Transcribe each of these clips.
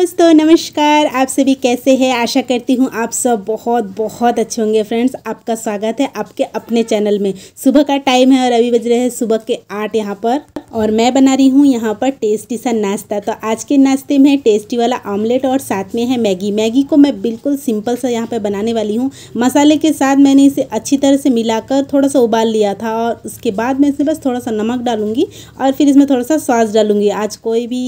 दोस्तों तो नमस्कार आप सभी कैसे हैं आशा करती हूँ आप सब बहुत बहुत अच्छे होंगे फ्रेंड्स आपका स्वागत है आपके अपने चैनल में सुबह का टाइम है और अभी बज रहे हैं सुबह के आठ यहाँ पर और मैं बना रही हूँ यहाँ पर टेस्टी सा नाश्ता तो आज के नाश्ते में टेस्टी वाला ऑमलेट और साथ में है मैगी मैगी को मैं बिल्कुल सिंपल सा यहाँ पर बनाने वाली हूँ मसाले के साथ मैंने इसे अच्छी तरह से मिलाकर थोड़ा सा उबाल लिया था और उसके बाद मैं इसमें बस थोड़ा सा नमक डालूंगी और फिर इसमें थोड़ा सा सॉस डालूंगी आज कोई भी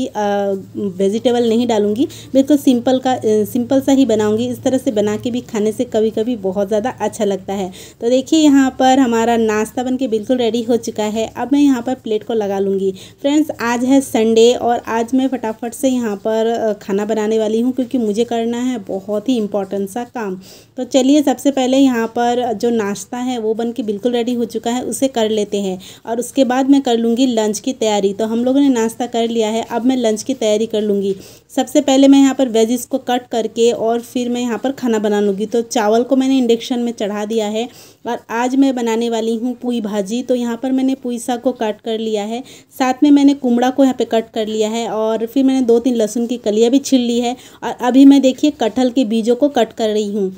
वेजिटेबल नहीं डालूंगी बिल्कुल सिंपल का सिंपल सा ही बनाऊँगी इस तरह से बना के भी खाने से कभी कभी बहुत ज़्यादा अच्छा लगता है तो देखिए यहाँ पर हमारा नाश्ता बन के बिल्कुल रेडी हो चुका है अब मैं यहाँ पर प्लेट को लगा लूँगी करूँगी फ्रेंड्स आज है संडे और आज मैं फटाफट से यहाँ पर खाना बनाने वाली हूँ क्योंकि मुझे करना है बहुत ही इम्पोर्टेंट सा काम तो चलिए सबसे पहले यहाँ पर जो नाश्ता है वो बन के बिल्कुल रेडी हो चुका है उसे कर लेते हैं और उसके बाद मैं कर लूँगी लंच की तैयारी तो हम लोगों ने नाश्ता कर लिया है अब मैं लंच की तैयारी कर लूँगी सबसे पहले मैं यहाँ पर वेजिस को कट करके और फिर मैं यहाँ पर खाना बना लूँगी तो चावल को मैंने इंडक्शन में चढ़ा दिया है और आज मैं बनाने वाली हूँ पुई भाजी तो यहाँ पर मैंने पुई साग को कट कर लिया है साथ में मैंने कुमड़ा को यहाँ पे कट कर लिया है और फिर मैंने दो तीन लहसुन की कलियाँ भी छील ली है और अभी मैं देखिए कटहल के बीजों को कट कर रही हूँ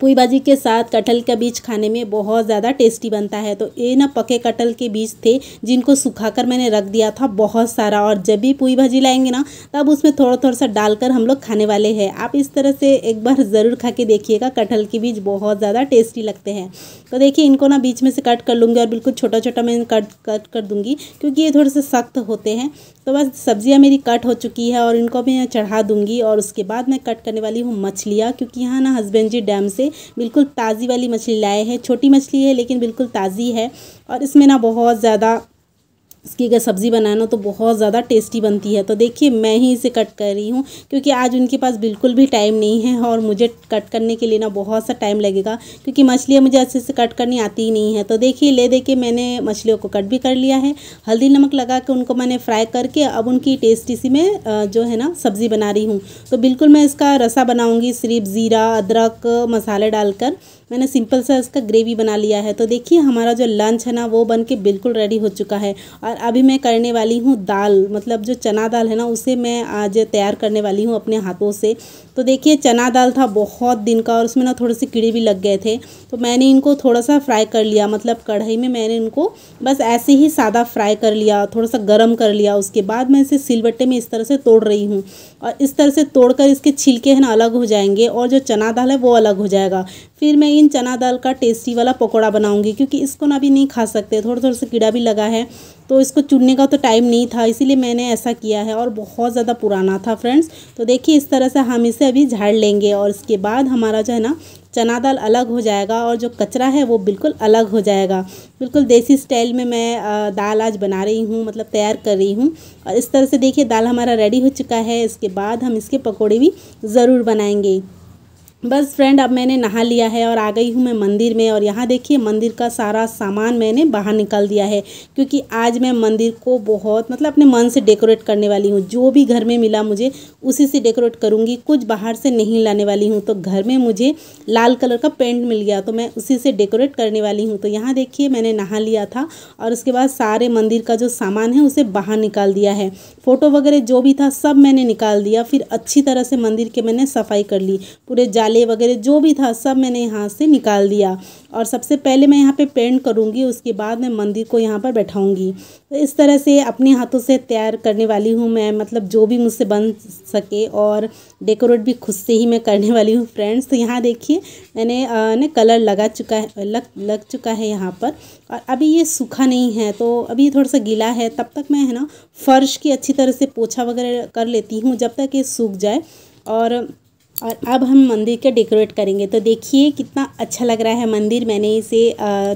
पुई भाजी के साथ कटहल का बीज खाने में बहुत ज़्यादा टेस्टी बनता है तो ये ना पके कटहल के बीज थे जिनको सुखाकर मैंने रख दिया था बहुत सारा और जब भी पुई भाजी लाएंगे ना तब उसमें थोड़ा थोड़ा सा डालकर हम लोग खाने वाले हैं आप इस तरह से एक बार ज़रूर खा के देखिएगा कटहल के बीज बहुत ज़्यादा टेस्टी लगते हैं तो देखिए इनको ना बीच में से कट कर लूँगी और बिल्कुल छोटा छोटा मैं कट कट कर दूँगी क्योंकि ये थोड़े से सख्त होते हैं तो बस सब्जियाँ मेरी कट हो चुकी है और इनको मैं चढ़ा दूँगी और उसके बाद मैं कट करने वाली हूँ मछलियाँ क्योंकि यहाँ ना हस्बैंड जी डैम से से बिल्कुल ताज़ी वाली मछली लाए हैं छोटी मछली है लेकिन बिल्कुल ताज़ी है और इसमें ना बहुत ज़्यादा इसकी अगर सब्ज़ी बनाना तो बहुत ज़्यादा टेस्टी बनती है तो देखिए मैं ही इसे कट कर रही हूँ क्योंकि आज उनके पास बिल्कुल भी टाइम नहीं है और मुझे कट करने के लिए ना बहुत सा टाइम लगेगा क्योंकि मछलियाँ मुझे अच्छे से कट करनी आती ही नहीं है तो देखिए ले दे के मैंने मछलियों को कट भी कर लिया है हल्दी नमक लगा के उनको मैंने फ्राई करके अब उनकी टेस्टी सी मैं जो है ना सब्ज़ी बना रही हूँ तो बिल्कुल मैं इसका रसा बनाऊँगी सिर्फ ज़ीरा अदरक मसाले डालकर मैंने सिंपल सा इसका ग्रेवी बना लिया है तो देखिए हमारा जो लंच है ना वो बन के बिल्कुल रेडी हो चुका है और अभी मैं करने वाली हूँ दाल मतलब जो चना दाल है ना उसे मैं आज तैयार करने वाली हूँ अपने हाथों से तो देखिए चना दाल था बहुत दिन का और उसमें ना थोड़े से कीड़े भी लग गए थे तो मैंने इनको थोड़ा सा फ्राई कर लिया मतलब कढ़ाई में मैंने इनको बस ऐसे ही सादा फ्राई कर लिया थोड़ा सा गर्म कर लिया उसके बाद मैं इसे सिलबट्टे में इस तरह से तोड़ रही हूँ और इस तरह से तोड़कर इसके छिलके हैं ना अलग हो जाएंगे और जो चना दाल है वो अलग हो जाएगा फिर मैं प्लेन चना दाल का टेस्टी वाला पकौड़ा बनाऊंगी क्योंकि इसको ना भी नहीं खा सकते थोड़ा थोड़ा सा कीड़ा भी लगा है तो इसको चुनने का तो टाइम नहीं था इसीलिए मैंने ऐसा किया है और बहुत ज़्यादा पुराना था फ्रेंड्स तो देखिए इस तरह से हम इसे अभी झाड़ लेंगे और इसके बाद हमारा जो है ना चना दाल अलग हो जाएगा और जो कचरा है वो बिल्कुल अलग हो जाएगा बिल्कुल देसी स्टाइल में मैं दाल आज बना रही हूँ मतलब तैयार कर रही हूँ और इस तरह से देखिए दाल हमारा रेडी हो चुका है इसके बाद हम इसके पकौड़े भी ज़रूर बनाएंगे बस फ्रेंड अब मैंने नहा लिया है और आ गई हूँ मैं मंदिर में और यहाँ देखिए मंदिर का सारा सामान मैंने बाहर निकाल दिया है क्योंकि आज मैं मंदिर को बहुत मतलब अपने मन से डेकोरेट करने वाली हूँ जो भी घर में मिला मुझे उसी से डेकोरेट करूँगी कुछ बाहर से नहीं लाने वाली हूँ तो घर में मुझे लाल कलर का पेंट मिल गया तो मैं उसी से डेकोरेट करने वाली हूँ तो यहाँ देखिए मैंने नहा लिया था और उसके बाद सारे मंदिर का जो सामान है उसे बाहर निकाल दिया है फ़ोटो वगैरह जो भी था सब मैंने निकाल दिया फिर अच्छी तरह से मंदिर के मैंने सफाई कर ली पूरे जाल मसाले वगैरह जो भी था सब मैंने यहाँ से निकाल दिया और सबसे पहले मैं यहाँ पे पेंट करूँगी उसके बाद मैं मंदिर को यहाँ पर बैठाऊँगी तो इस तरह से अपने हाथों से तैयार करने वाली हूँ मैं मतलब जो भी मुझसे बन सके और डेकोरेट भी खुद से ही मैं करने वाली हूँ फ्रेंड्स तो यहाँ देखिए मैंने ना कलर लगा चुका है लग लग चुका है यहाँ पर और अभी ये सूखा नहीं है तो अभी थोड़ा सा गीला है तब तक मैं है ना फ़र्श की अच्छी तरह से पोछा वगैरह कर लेती हूँ जब तक ये सूख जाए और और अब हम मंदिर का डेकोरेट करेंगे तो देखिए कितना अच्छा लग रहा है मंदिर मैंने इसे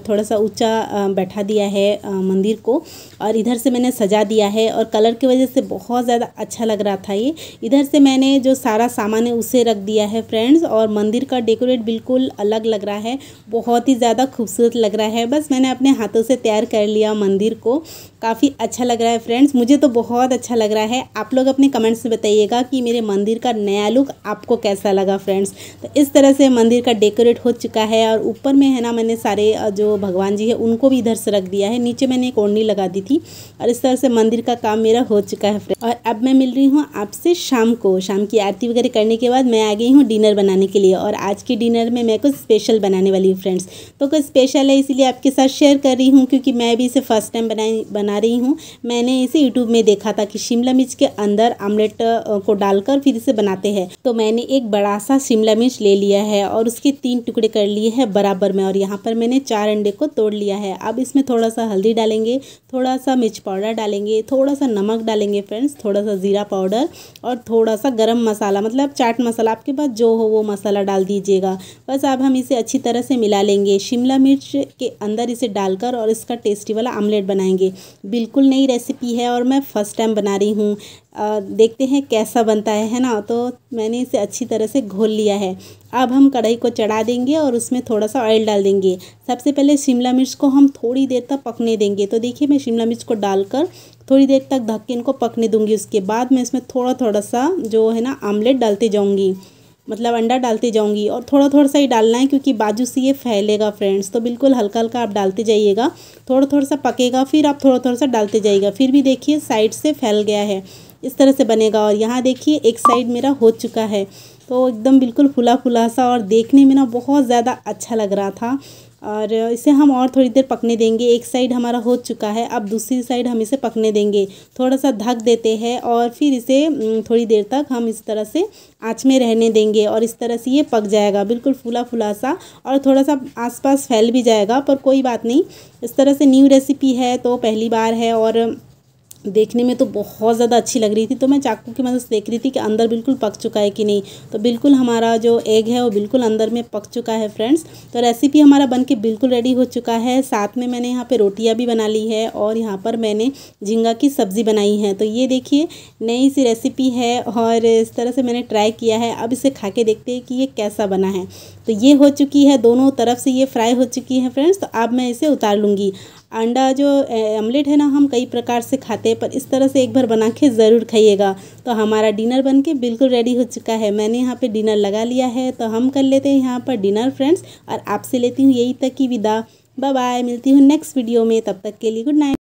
थोड़ा सा ऊंचा बैठा दिया है मंदिर को और इधर से मैंने सजा दिया है और कलर की वजह से बहुत ज़्यादा अच्छा लग रहा था ये इधर से मैंने जो सारा सामान है उसे रख दिया है फ्रेंड्स और मंदिर का डेकोरेट बिल्कुल अलग लग रहा है बहुत ही ज़्यादा खूबसूरत लग रहा है बस मैंने अपने हाथों से तैयार कर लिया मंदिर को काफ़ी अच्छा लग रहा है फ्रेंड्स मुझे तो बहुत अच्छा लग रहा है आप लोग अपने कमेंट्स में बताइएगा कि मेरे मंदिर का नया लुक आपको कैसा लगा फ्रेंड्स तो इस तरह से मंदिर का डेकोरेट हो चुका है और ऊपर में है ना मैंने सारे जो भगवान जी है उनको भी इधर से रख दिया है नीचे मैंने एक ओढ़नी लगा दी थी और इस तरह से मंदिर का काम मेरा हो चुका है फ्रेंड्स और अब मैं मिल रही हूँ आपसे शाम को शाम की आरती वगैरह करने के बाद मैं आ गई हूँ डिनर बनाने के लिए और आज के डिनर में मैं कुछ स्पेशल बनाने वाली हूँ फ्रेंड्स तो कुछ स्पेशल है इसीलिए आपके साथ शेयर कर रही हूँ क्योंकि मैं भी इसे फर्स्ट टाइम बनाई बना रही हूँ मैंने इसे यूट्यूब में देखा था कि शिमला मिर्च के अंदर आमलेट को डालकर फिर इसे बनाते हैं तो मैंने एक बड़ा सा शिमला मिर्च ले लिया है और उसके तीन टुकड़े कर लिए हैं बराबर में और यहाँ पर मैंने चार अंडे को तोड़ लिया है अब इसमें थोड़ा सा हल्दी डालेंगे थोड़ा सा मिर्च पाउडर डालेंगे थोड़ा सा नमक डालेंगे फ्रेंड्स थोड़ा सा ज़ीरा पाउडर और थोड़ा सा गर्म मसाला मतलब चाट मसाला आपके पास जो हो वो मसाला डाल दीजिएगा बस अब हम इसे अच्छी तरह से मिला लेंगे शिमला मिर्च के अंदर इसे डालकर और इसका टेस्टी वाला आमलेट बनाएंगे बिल्कुल नई रेसिपी है और मैं फ़र्स्ट टाइम बना रही हूँ देखते हैं कैसा बनता है है ना तो मैंने इसे अच्छी तरह से घोल लिया है अब हम कढ़ाई को चढ़ा देंगे और उसमें थोड़ा सा ऑयल डाल देंगे सबसे पहले शिमला मिर्च को हम थोड़ी देर तक पकने देंगे तो देखिए मैं शिमला मिर्च को डालकर थोड़ी देर तक ढक के इनको पकने दूंगी उसके बाद मैं इसमें थोड़ा थोड़ा सा जो है ना आमलेट डालते जाऊँगी मतलब अंडा डालती जाऊँगी और थोड़ा थोड़ा सा ही डालना है क्योंकि बाजू से ये फैलेगा फ्रेंड्स तो बिल्कुल हल्का हल्का आप डालते जाइएगा थोड़ा थोड़ा सा पकेगा फिर आप थोड़ा थोड़ा सा डालते जाइएगा फिर भी देखिए साइड से फैल गया है इस तरह से बनेगा और यहाँ देखिए एक साइड मेरा हो चुका है तो एकदम बिल्कुल फुला फुला सा और देखने में ना बहुत ज़्यादा अच्छा लग रहा था और इसे हम और थोड़ी देर पकने देंगे एक साइड हमारा हो चुका है अब दूसरी साइड हम इसे पकने देंगे थोड़ा सा ढक देते हैं और फिर इसे थोड़ी देर तक हम इस तरह से आँच में रहने देंगे और इस तरह से ये पक जाएगा बिल्कुल फूला फुला सा और थोड़ा सा आसपास फैल भी जाएगा पर कोई बात नहीं इस तरह से न्यू रेसिपी है तो पहली बार है और देखने में तो बहुत ज़्यादा अच्छी लग रही थी तो मैं चाकू की मदद से देख रही थी कि अंदर बिल्कुल पक चुका है कि नहीं तो बिल्कुल हमारा जो एग है वो बिल्कुल अंदर में पक चुका है फ्रेंड्स तो रेसिपी हमारा बन के बिल्कुल रेडी हो चुका है साथ में मैंने यहाँ पे रोटियाँ भी बना ली है और यहाँ पर मैंने झींगा की सब्ज़ी बनाई है तो ये देखिए नई सी रेसिपी है और इस तरह से मैंने ट्राई किया है अब इसे खा के देखते हैं कि ये कैसा बना है तो ये हो चुकी है दोनों तरफ से ये फ्राई हो चुकी है फ्रेंड्स तो अब मैं इसे उतार लूँगी अंडा जो ऑमलेट है ना हम कई प्रकार से खाते हैं पर इस तरह से एक बार बना के ज़रूर खाइएगा तो हमारा डिनर बन के बिल्कुल रेडी हो चुका है मैंने यहाँ पे डिनर लगा लिया है तो हम कर लेते हैं यहाँ पर डिनर फ्रेंड्स और आपसे लेती हूँ यही तक की विदा बाय मिलती हूँ नेक्स्ट वीडियो में तब तक के लिए गुड नाइट